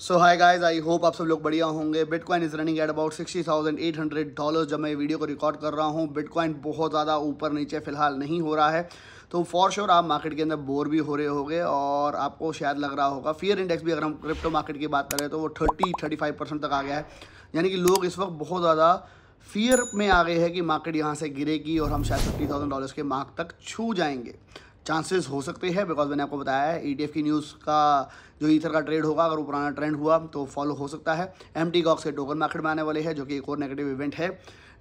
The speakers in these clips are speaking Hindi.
so hi guys I hope आप सब लोग बढ़िया होंगे bitcoin is running at about sixty thousand eight hundred dollar जब मैं वीडियो को रिकॉर्ड कर रहा हूँ बिटकॉइन बहुत ज़्यादा ऊपर नीचे फिलहाल नहीं हो रहा है तो फॉर श्योर आप मार्केट के अंदर बोर भी हो रहे होगे और आपको शायद लग रहा होगा फियर इंडेक्स भी अगर हम क्रिप्टो मार्केट की बात करें तो वो थर्टी थर्टी फाइव परसेंट तक आ गया है यानी कि लोग इस वक्त बहुत ज़्यादा फियर में आ गए हैं कि मार्केट यहाँ से गिरेगी और हम शायद फिफ्टी थाउजेंड डॉलर्स के मार्क तक छू जाएंगे चांसेस हो सकते हैं बिकॉज मैंने आपको बताया है ई e की न्यूज़ का जो ईथर का ट्रेड होगा अगर वो पुराना ट्रेंड हुआ तो फॉलो हो सकता है एम टी गॉक्स के टोकन मार्केट में आने वाले हैं जो कि एक और नेगेटिव इवेंट है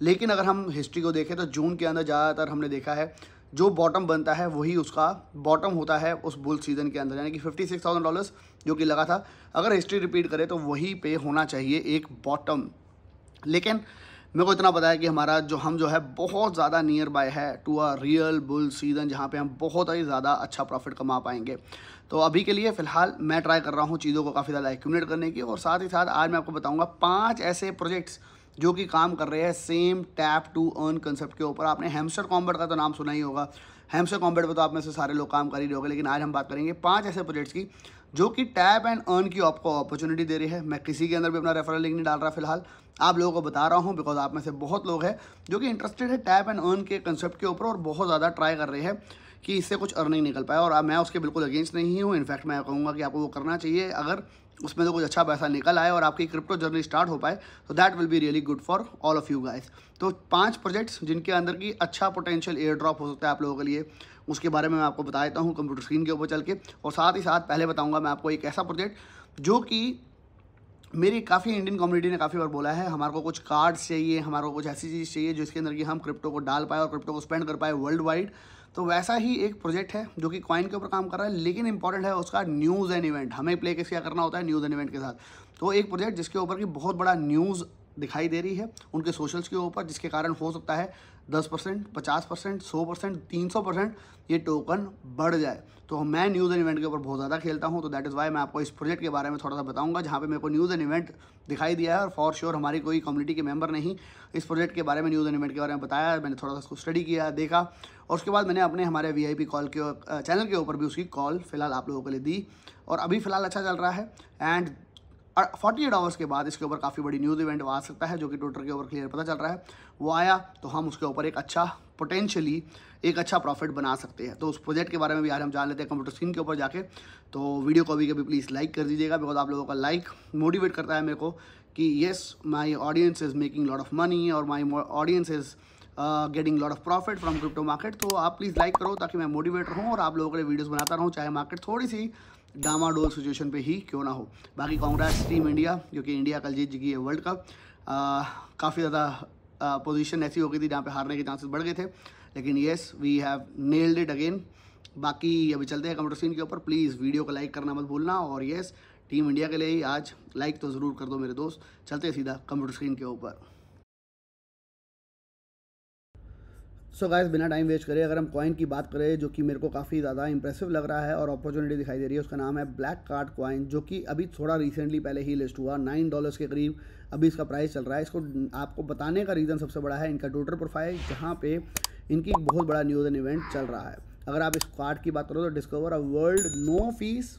लेकिन अगर हम हिस्ट्री को देखें तो जून के अंदर ज़्यादातर हमने देखा है जो बॉटम बनता है वही उसका बॉटम होता है उस बुल सीजन के अंदर यानी कि फिफ्टी सिक्स थाउजेंड डॉलर्स जो कि लगा था अगर हिस्ट्री रिपीट करें तो वही पे होना चाहिए एक बॉटम लेकिन મેગો એટના બતાયા કે હમારા જો હમ જો હે બહોત જ્યાદા નિયર બાય હે to a real bull season જહા પે હમ બહોત હી જ્યાદા અચ્છા પ્રોફિટ કમા પાએંગે તો અભી કે લિયે ફિલહાલ મે ટ્રાય કર રહા હું ચીજો કો કાફી દા એક્યુમ્યુલેટ કરને કે ઓર સાથ હી સાથ આજ મે આપકો બતાઉંગા પાંચ એસે પ્રોજેક્ટ્સ જો કી કામ કર રહે હે same tap to earn concept કે ઉપર આપને હેમસ્ટર કોમ્બટ કા તો નામ સુના હી હોગા हेम्सर कॉम्बेट पर तो आप में से सारे लोग काम कर ही रहोगे लेकिन आज हम बात करेंगे पाँच ऐसे प्रोजेक्ट्स की जो कि टैप एंड अर्न की आपको अपॉर्चुनिटी दे रही है मैं किसी के अंदर भी अपना रेफरल लिंक नहीं डाल रहा फिलहाल आप लोगों को बता रहा हूँ बिकॉज आप में से बहुत लोग हैं जो कि इंटरेस्टेड है टैप एंड अर्न के कंसेप्ट के ऊपर और बहुत ज़्यादा ट्राई कर रहे हैं कि इससे कुछ अर्निंग निकल पाए और मैं उसके बिल्कुल अगेंस्ट नहीं हूँ इनफैक्ट मैं कहूँगा कि आपको वो करना चाहिए अगर उसमें तो कुछ अच्छा पैसा निकल आए और आपकी क्रिप्टो जर्नी स्टार्ट हो पाए तो that will be really good for all of you guys तो पांच प्रोजेक्ट्स जिनके अंदर की अच्छा पोटेंशियल एयर ड्रॉप हो सकता है आप लोगों के लिए उसके बारे में मैं आपको बता देता हूँ कंप्यूटर स्क्रीन के ऊपर चल के और साथ ही साथ पहले बताऊँगा मैं आपको एक ऐसा प्रोजेक्ट जो कि मेरी काफ़ी इंडियन कम्युनिटी ने काफ़ी बार बोला है हमारे को कुछ कार्ड्स चाहिए हमारे को कुछ ऐसी चीज़ चाहिए जिसके अंदर कि हम क्रिप्टो को डाल पाए और क्रिप्टो को स्पेंड कर पाए वर्ल्ड वाइड तो वैसा ही एक प्रोजेक्ट है जो कि कॉइन के ऊपर काम कर रहा है लेकिन इंपॉर्टेंट है उसका न्यूज़ एंड इवेंट हमें प्ले किस क्या करना होता है न्यूज़ एंड इवेंट के साथ तो एक प्रोजेक्ट जिसके ऊपर कि बहुत बड़ा न्यूज़ दिखाई दे रही है उनके सोशल्स के ऊपर जिसके कारण हो सकता है दस परसेंट पचास परसेंट सौ परसेंट तीन सौ परसेंट ये टोकन बढ़ जाए तो मैं न्यूज़ एंड इवेंट के ऊपर बहुत ज़्यादा खेलता हूँ तो दैट इज़ वाई मैं आपको इस प्रोजेक्ट के बारे में थोड़ा सा बताऊँगा जहाँ पे मेरे को न्यूज़ एंड इवेंट दिखाई दिया है और फॉर श्योर हमारी कोई कम्युनिटी के मेंबर नहीं इस प्रोजेक्ट के बारे में न्यूज़ एंड इवेंट के बारे में बताया मैंने थोड़ा सा उसको स्टडी किया देखा और उसके बाद मैंने अपने हमारे वी कॉल के चैनल के ऊपर भी उसकी कॉल फिलहाल आप लोगों के लिए दी और अभी फ़िलहाल अच्छा चल रहा है एंड फोर्टी एट आवर्स के बाद इसके ऊपर काफ़ी बड़ी न्यूज़ इवेंट आ सकता है जो कि ट्विटर के ऊपर क्लियर पता चल रहा है वो आया तो हम उसके ऊपर एक अच्छा पोटेंशियली एक अच्छा प्रॉफिट बना सकते हैं तो उस प्रोजेक्ट के बारे में भी आज हम जान लेते हैं कंप्यूटर स्क्रीन के ऊपर जाके तो वीडियो को अभी कभी प्लीज़ लाइक कर दीजिएगा बिकॉज आप लोगों का लाइक मोटिवेट करता है मेरे को कि yes my audience is making lot of money और my audience is getting lot of profit from crypto market तो आप प्लीज़ लाइक करो ताकि मैं मोटिवेट रहूँ और आप लोगों के लिए वीडियोज़ बनाता रहूँ चाहे मार्केट थोड़ी सी डामा डोल सिचुएशन पे ही क्यों ना हो बाकी कांग्रेस टीम इंडिया जो कि इंडिया कल जीत चुकी है वर्ल्ड कप काफ़ी ज़्यादा पोजीशन ऐसी हो गई थी जहाँ पे हारने के चांसेस बढ़ गए थे लेकिन yes we have nailed it again बाकी अभी चलते हैं कंप्यूटर सीन के ऊपर प्लीज़ वीडियो को लाइक करना मत भूलना और येस टीम इंडिया के लिए ही आज लाइक तो ज़रूर कर दो मेरे दोस्त चलते सीधा कंप्यूटर स्क्रीन के ऊपर सो गाइस बिना टाइम वेस्ट करें अगर हम कॉइन की बात करें जो कि मेरे को काफ़ी ज़्यादा इंप्रेसिव लग रहा है और अपॉर्चुनिटी दिखाई दे रही है उसका नाम है ब्लैक कार्ड कॉइन जो कि अभी थोड़ा रिसेंटली पहले ही लिस्ट हुआ नाइन डॉलर्स के करीब अभी इसका प्राइस चल रहा है इसको आपको बताने का रीज़न सबसे बड़ा है इनका ट्विटर प्रोफाइल जहाँ पर इनकी बहुत बड़ा न्यूज़ एंड इवेंट चल रहा है अगर आप इस कार्ड की बात करो तो discover a world no fees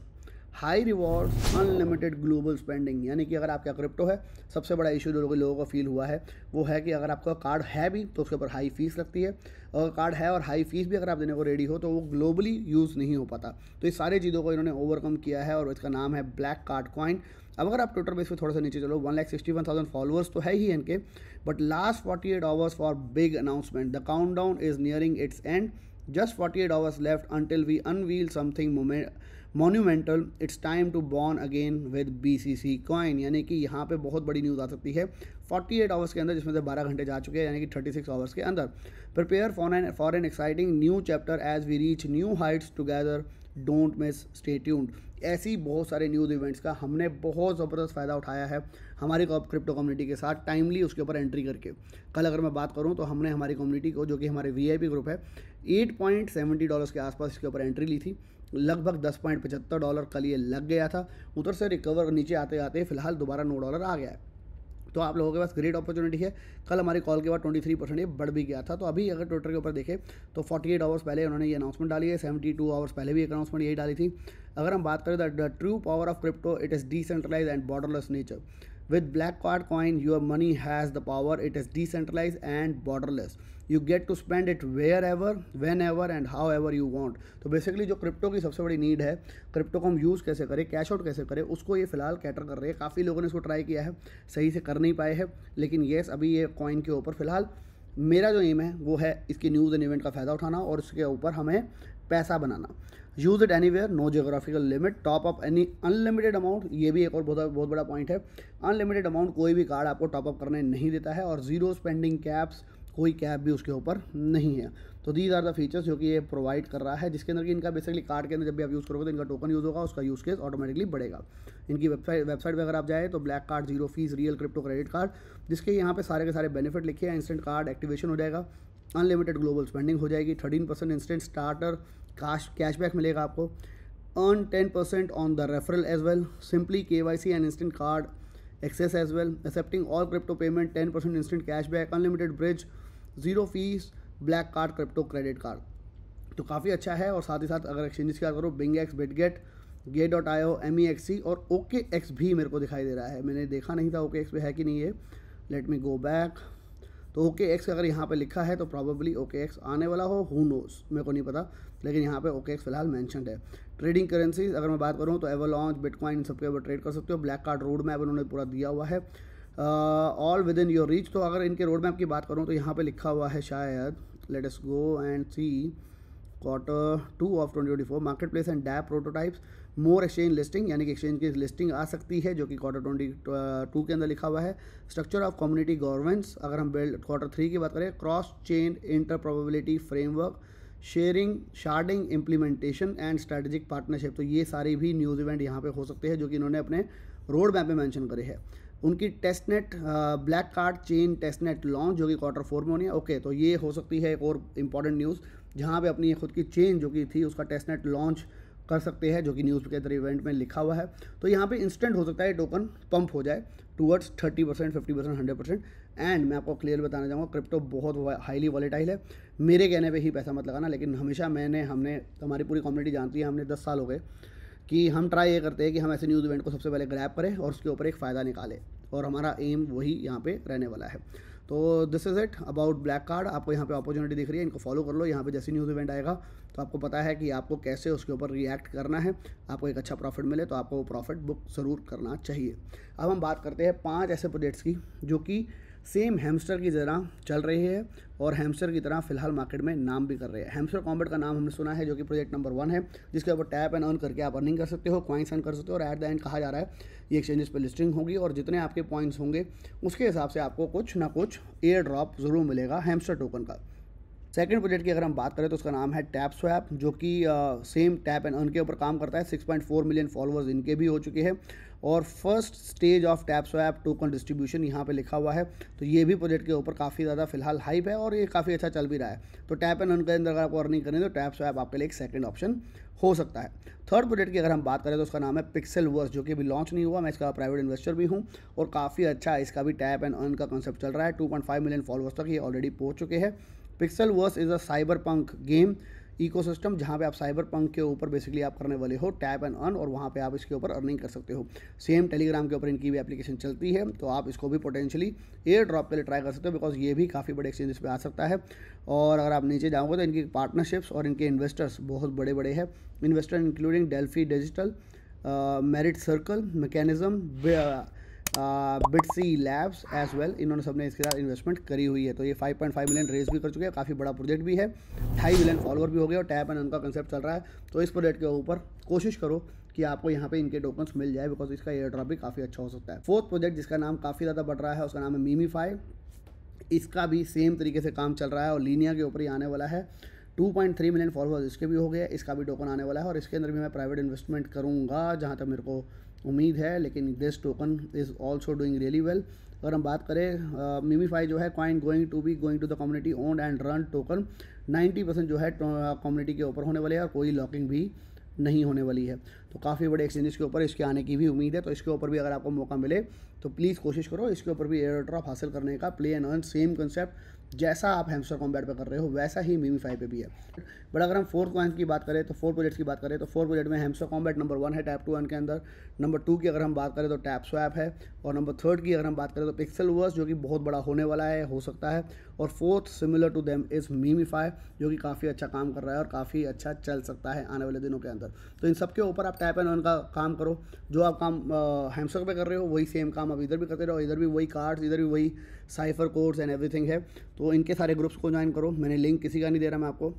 high rewards unlimited global spending यानी कि अगर आपका क्रिप्टो है सबसे बड़ा इशू जो लोगों लोगों को फील हुआ है वो है कि अगर आपका कार्ड है भी तो उसके ऊपर हाई फीस लगती है अगर कार्ड है और हाई फीस भी अगर आप देने को रेडी हो तो वो ग्लोबली यूज़ नहीं हो पाता तो इस सारी चीज़ों को इन्होंने ओवरकम किया है और इसका नाम है ब्लैक कार्ड कॉइन अब अगर आप ट्विटर बेस इसमें थोड़ा सा नीचे चलो one lakh sixty one thousand followers तो है ही इनके but last forty eight hours for big announcement the countdown is nearing it's and just forty eight hours left until we unveil something moment monumental it's time to born again with B C C coin यानी कि यहाँ पे बहुत बड़ी न्यूज़ आ सकती है 48 आवर्स के अंदर जिसमें से 12 घंटे जा चुके हैं यानी कि 36 आवर्स के अंदर prepare for an for an exciting new chapter as we reach new heights together don't miss stay ऐसी बहुत सारे न्यूज़ इवेंट्स का हमने बहुत ज़बरदस्त फ़ायदा उठाया है हमारी क्रिप्टो कम्युनिटी के साथ टाइमली उसके ऊपर एंट्री करके कल अगर मैं बात करूँ तो हमने हमारी कम्युनिटी को जो कि हमारे पी ग्रुप है 8.70 डॉलर्स के आसपास इसके ऊपर एंट्री ली थी लगभग दस पॉइंट पचहत्तर डॉलर कल ये लग गया था उधर से रिकवर नीचे आते आते फिलहाल दोबारा नौ डॉलर आ गया है तो आप लोगों के पास ग्रेट अपॉर्चुनिटी है कल हमारी कॉल के बाद ट्वेंटी थ्री परसेंट ये बढ़ भी गया था तो अभी अगर ट्विटर के ऊपर देखें तो फोर्टी एट आवर्स पहले उन्होंने ये अनाउंसमेंट डाली है सेवेंटी टू आवर्स पहले भी एक अनाउंसमेंट यही डाली थी अगर हम बात करें the true power of crypto it is decentralise and borderless nature with black card coin your money has the power it is decentralise and borderless you get to spend it wherever whenever and however you want तो बेसिकली जो क्रिप्टो की सबसे बड़ी नीड है क्रिप्टो को हम यूज़ कैसे करें कैश आउट कैसे करें उसको ये फिलहाल कैटर कर रही है काफ़ी लोगों ने इसको ट्राई किया है सही से कर नहीं पाए हैं लेकिन येस अभी ये कॉइन के ऊपर फिलहाल मेरा जो एम है वो है इसके न्यूज़ एंड इवेंट का फ़ायदा उठाना और उसके ऊपर हमें पैसा बनाना use it anywhere no geographical limit top up any unlimited amount ये भी एक और बहुत बहुत बड़ा पॉइंट है अनलिमिटेड अमाउंट कोई भी कार्ड आपको टॉप अप करने नहीं देता है और जीरो स्पेंडिंग कैप्स कोई कैप भी उसके ऊपर नहीं है तो दीज आर द फीचर्स जो कि ये प्रोवाइड कर रहा है जिसके अंदर कि इनका बेसिकली कार्ड के अंदर जब भी आप यूज़ करोगे तो इनका टोकन यूज़ होगा उसका यूज़ केस ऑटोमेटिकली बढ़ेगा इनकी वेबसाइट वेबसाइट पर अगर आप जाए तो black card zero fees real crypto credit card जिसके यहाँ पे सारे के सारे बेनिफिट लिखे हैं इंस्टेंट कार्ड एक्टिवेशन हो जाएगा अनलिमिटेड ग्लोबल स्पेंडिंग हो जाएगी thirteen percent instant starter cash cashback मिलेगा आपको earn ten percent on the referral as well simply K Y C and instant card access as well accepting all crypto payment ten percent instant cashback unlimited bridge zero fees black card crypto credit card तो काफ़ी अच्छा है और साथ ही साथ अगर एक्सचेंजेस की बात करो BingX Bitget gate dot I O M E X C और ओके एक्स भी मेरे को दिखाई दे रहा है मैंने देखा नहीं था ओके एक्स पे है कि नहीं है लेट मी गो बैक तो ओके एक्स अगर यहाँ पे लिखा है तो प्रॉबली ओके एक्स आने वाला हो हु नोस मेरे को नहीं पता लेकिन यहाँ पे ओके एक्स फिलहाल मैंशनड है ट्रेडिंग करेंसीज अगर मैं बात करूँ तो एवलॉन्च बिटकॉइन इन सबके ऊपर ट्रेड कर सकते हो ब्लैक कार्ड रोड मैप उन्होंने पूरा दिया हुआ है all within your reach तो अगर इनके रोड मैप की बात करूँ तो यहाँ पर लिखा हुआ है शायद let us go and see quarter two of twenty twenty four marketplace and dapp prototypes more exchange listing यानी कि एक्सचेंज की लिस्टिंग आ सकती है जो कि क्वार्टर ट्वेंटी टू के अंदर लिखा हुआ है स्ट्रक्चर ऑफ कम्युनिटी गवर्नेंस अगर हम बिल्ड क्वार्टर थ्री की बात करें cross chain interoperability framework sharing sharding implementation and strategic partnership तो ये सारी भी न्यूज़ इवेंट यहाँ पे हो सकते हैं जो कि इन्होंने अपने रोड मैप में मैंशन करे है उनकी testnet black card chain testnet launch जो कि क्वार्टर फोर में होनी है ओके तो ये हो सकती है एक और इम्पॉर्टेंट न्यूज़ जहाँ पे अपनी खुद की चेन जो कि थी उसका टेस्टनेट लॉन्च कर सकते हैं जो कि न्यूज़ के इवेंट में लिखा हुआ है तो यहाँ पे इंस्टेंट हो सकता है टोकन पंप हो जाए towards thirty percent fifty percent hundred percent and मैं आपको क्लियर बताना चाहूँगा क्रिप्टो बहुत हाईली वॉलेटाइल है मेरे कहने पे ही पैसा मत लगाना लेकिन हमेशा मैंने हमने हमारी पूरी कम्युनिटी जानती है हमने दस साल हो गए कि हम ट्राई ये करते हैं कि हम ऐसे न्यूज़ इवेंट को सबसे पहले ग्रैप करें और उसके ऊपर एक फ़ायदा निकालें और हमारा एम वही यहाँ पे रहने वाला है तो this is it about black card आपको यहाँ पे अपॉर्चुनिटी दिख रही है इनको फॉलो कर लो यहाँ पे जैसे न्यूज़ इवेंट आएगा तो आपको पता है कि आपको कैसे उसके ऊपर रिएक्ट करना है आपको एक अच्छा प्रॉफिट मिले तो आपको प्रॉफिट बुक ज़रूर करना चाहिए अब हम बात करते हैं पाँच ऐसे प्रोजेक्ट्स की जो कि सेम हैमस्टर की तरह चल रही है और हैमस्टर की तरह फिलहाल मार्केट में नाम भी कर रहे हैं हैमस्टर कॉम्बेट का नाम हमने सुना है जो कि प्रोजेक्ट नंबर वन है जिसके ऊपर टैप एंड अर्न करके आप अर्निंग कर सकते हो क्वाइंस अर्न कर सकते हो और एट द एंड कहा जा रहा है ये एक्सचेंजेस पर लिस्टिंग होगी और जितने आपके पॉइंट्स होंगे उसके हिसाब से आपको कुछ ना कुछ एयर ड्रॉप जरूर मिलेगा हैमस्टर टोकन का सेकंड प्रोजेक्ट की अगर हम बात करें तो उसका नाम है टैप स्वैप जो कि सेम टैप एंड अर्न के ऊपर काम करता है 6.4 मिलियन फॉलोअर्स इनके भी हो चुके हैं और first stage of TapSwap token distribution यहाँ पे लिखा हुआ है तो ये भी प्रोजेक्ट के ऊपर काफ़ी ज़्यादा फिलहाल हाइप है और ये काफ़ी अच्छा चल भी रहा है तो टैप एंड अर्न के अंदर अगर आपको अर्निंग करें तो टैप स्वैप आपके लिए एक सेकेंड ऑप्शन हो सकता है थर्ड प्रोजेक्ट की अगर हम बात करें तो उसका नाम है पिक्सल वर्स जो कि अभी लॉन्च नहीं हुआ मैं इसका प्राइवेट इन्वेस्टर भी हूँ और काफ़ी अच्छा इसका भी टैप एंड अर्न का कॉन्सेप्ट चल रहा है 2.5 मिलियन फॉलोअर्स तक ये ऑलरेडी पहुँच चुके हैं Pixelverse is a cyberpunk game ecosystem जहाँ पे आप साइबर पंक के ऊपर बेसिकली आप करने वाले हो टैप एंड अर्न और वहाँ पे आप इसके ऊपर अर्निंग कर सकते हो सेम टेलीग्राम के ऊपर इनकी भी एप्लीकेशन चलती है तो आप इसको भी पोटेंशियली एयर ड्रॉप के लिए ट्राई कर सकते हो बिकॉज ये भी काफ़ी बड़े एक्सचेंजेस पर आ सकता है और अगर आप नीचे जाओगे तो इनकी पार्टनरशिप्स और इनके इन्वेस्टर्स बहुत बड़े बड़े हैं investor including Delphi Digital Merit Circle Mechanism Bitsy Labs as well इन्होंने सबने इसके साथ इन्वेस्टमेंट करी हुई है तो ये 5.5 मिलियन रेज भी कर चुके हैं काफ़ी बड़ा प्रोजेक्ट भी है ढाई मिलियन फॉलोअर भी हो गए और टैप एंड उनका कंसेप्ट चल रहा है तो इस प्रोजेक्ट के ऊपर कोशिश करो कि आपको यहाँ पे इनके टोकन्स मिल जाए बिकॉज इसका एयर ड्रॉप भी काफ़ी अच्छा हो सकता है फोर्थ प्रोजेक्ट जिसका नाम काफ़ी ज़्यादा बढ़ रहा है उसका नाम है मीमीफाई इसका भी सेम तरीके से काम चल रहा है और लीनिया के ऊपर ही आने वाला है 2.3 मिलियन फॉलोअर्स इसके भी हो गए इसका भी टोकन आने वाला है और इसके अंदर भी मैं प्राइवेट इन्वेस्टमेंट करूँगा जहाँ तक मेरे को उम्मीद है लेकिन this token is also doing really well अगर हम बात करें मिमीफाई जो है coin going to be going to the community own and run token 90 percent जो है कम्युनिटी के ऊपर होने वाले हैं और कोई लॉकिंग भी नहीं होने वाली है तो काफ़ी बड़े एक्सचेंजेस के ऊपर इसके आने की भी उम्मीद है तो इसके ऊपर भी अगर आपको मौका मिले तो प्लीज़ कोशिश करो इसके ऊपर भी एयर ड्रॉप हासिल करने का play and earn same concept जैसा आप हेमस्टर कॉम्बैट पर कर रहे हो वैसा ही मीमीफाई पे भी है बट अगर हम फोर कॉइन्स की बात करें तो फोर प्रोजेक्ट्स की बात करें तो फोर प्रोजेक्ट में हेमस्टर कॉम्बैट नंबर वन है टैप टू वन के अंदर नंबर टू की अगर हम बात करें तो टैप स्वैप है और नंबर थर्ड की अगर हम बात करें तो पिक्सल वर्स जो कि बहुत बड़ा होने वाला है हो सकता है और fourth similar to them is Memefi जो कि काफ़ी अच्छा काम कर रहा है और काफ़ी अच्छा चल सकता है आने वाले दिनों के अंदर तो इन सबके ऊपर आप टाइप एंड उनका काम करो जो आप काम हेमसक पे कर रहे हो वही सेम काम आप इधर भी करते रहो इधर भी वही कार्ड्स इधर भी वही साइफर कोड्स एंड एवरीथिंग है तो इनके सारे ग्रुप्स को ज्वाइन करो मैंने लिंक किसी का नहीं दे रहा मैं आपको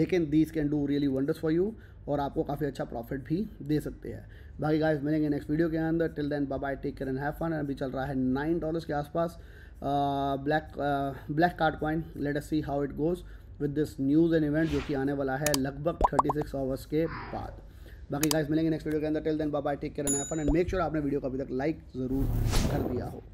लेकिन these can do really wonders for you और आपको काफ़ी अच्छा प्रॉफिट भी दे सकते हैं बाकी गाइस मिलेंगे नेक्स्ट वीडियो के अंदर till then bye take care and have fun अभी चल रहा है नाइन डॉलर्स के आसपास black black card coin let us see how it goes with this news and event जो कि आने वाला है लगभग थर्टी सिक्स आवर्स के बाद बाकी गाइस मिलेंगे नेक्स्ट वीडियो के अंदर till then bye take care and make sure आपने वीडियो को अभी तक लाइक ज़रूर कर दिया हो